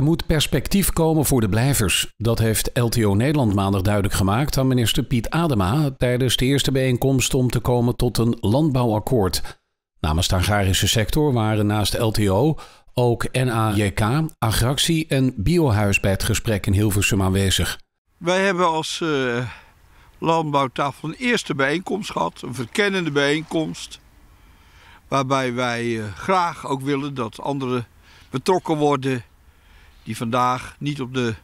Er moet perspectief komen voor de blijvers. Dat heeft LTO Nederland maandag duidelijk gemaakt aan minister Piet Adema tijdens de eerste bijeenkomst om te komen tot een landbouwakkoord. Namens de agrarische sector waren naast LTO ook NAJK, Agractie en Biohuis bij het gesprek in Hilversum aanwezig. Wij hebben als eh, landbouwtafel een eerste bijeenkomst gehad, een verkennende bijeenkomst. Waarbij wij eh, graag ook willen dat anderen betrokken worden die vandaag niet op de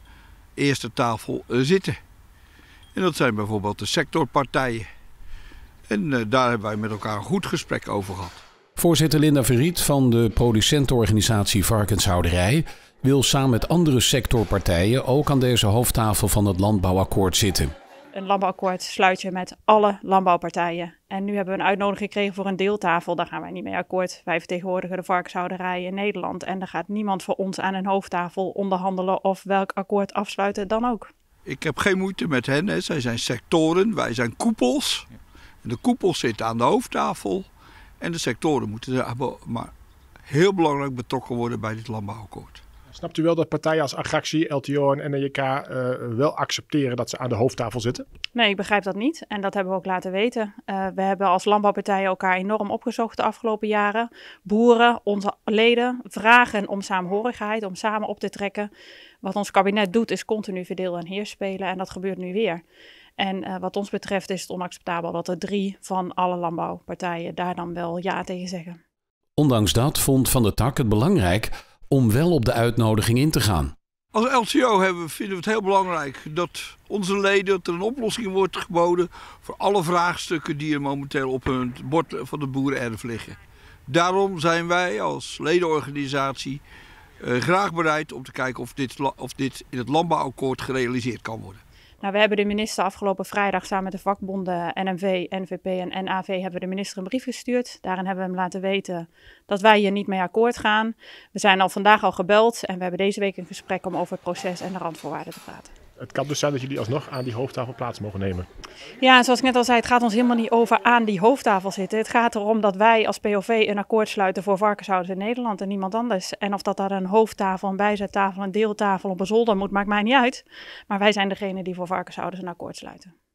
eerste tafel eh, zitten. En dat zijn bijvoorbeeld de sectorpartijen. En eh, daar hebben wij met elkaar een goed gesprek over gehad. Voorzitter Linda Verriet van de producentenorganisatie Varkenshouderij wil samen met andere sectorpartijen ook aan deze hoofdtafel van het landbouwakkoord zitten een landbouwakkoord sluit je met alle landbouwpartijen. En nu hebben we een uitnodiging gekregen voor een deeltafel. Daar gaan wij niet mee akkoord. Wij vertegenwoordigen de varkenshouderijen in Nederland. En daar gaat niemand voor ons aan een hoofdtafel onderhandelen of welk akkoord afsluiten dan ook. Ik heb geen moeite met hen. Hè. Zij zijn sectoren, wij zijn koepels. de koepels zitten aan de hoofdtafel. En de sectoren moeten maar heel belangrijk betrokken worden bij dit landbouwakkoord. Snapt u wel dat partijen als Agractie, LTO en NEJK eh, wel accepteren dat ze aan de hoofdtafel zitten? Nee, ik begrijp dat niet. En dat hebben we ook laten weten. Eh, we hebben als landbouwpartijen elkaar enorm opgezocht de afgelopen jaren. Boeren, onze leden, vragen om saamhorigheid, om samen op te trekken. Wat ons kabinet doet is continu verdeel en heerspelen, en dat gebeurt nu weer. En eh, wat ons betreft is het onacceptabel dat er drie van alle landbouwpartijen daar dan wel ja tegen zeggen. Ondanks dat vond Van der Tak het belangrijk om wel op de uitnodiging in te gaan. Als LCO hebben, vinden we het heel belangrijk dat onze leden er een oplossing wordt geboden voor alle vraagstukken die er momenteel op hun bord van het boerenerf liggen. Daarom zijn wij als ledenorganisatie eh, graag bereid om te kijken of dit, of dit in het landbouwakkoord gerealiseerd kan worden. Nou, we hebben de minister afgelopen vrijdag samen met de vakbonden NMV, NVP en NAV hebben we de minister een brief gestuurd. Daarin hebben we hem laten weten dat wij hier niet mee akkoord gaan. We zijn al vandaag al gebeld en we hebben deze week een gesprek om over het proces en de randvoorwaarden te praten het kan dus zijn dat jullie alsnog aan die hoofdtafel plaats mogen nemen. Ja, zoals ik net al zei, het gaat ons helemaal niet over aan die hoofdtafel zitten. Het gaat erom dat wij als POV een akkoord sluiten voor varkenshouders in Nederland en niemand anders. En of dat daar een hoofdtafel, een bijzettafel, een deeltafel op een zolder moet, maakt mij niet uit. Maar wij zijn degene die voor varkenshouders een akkoord sluiten.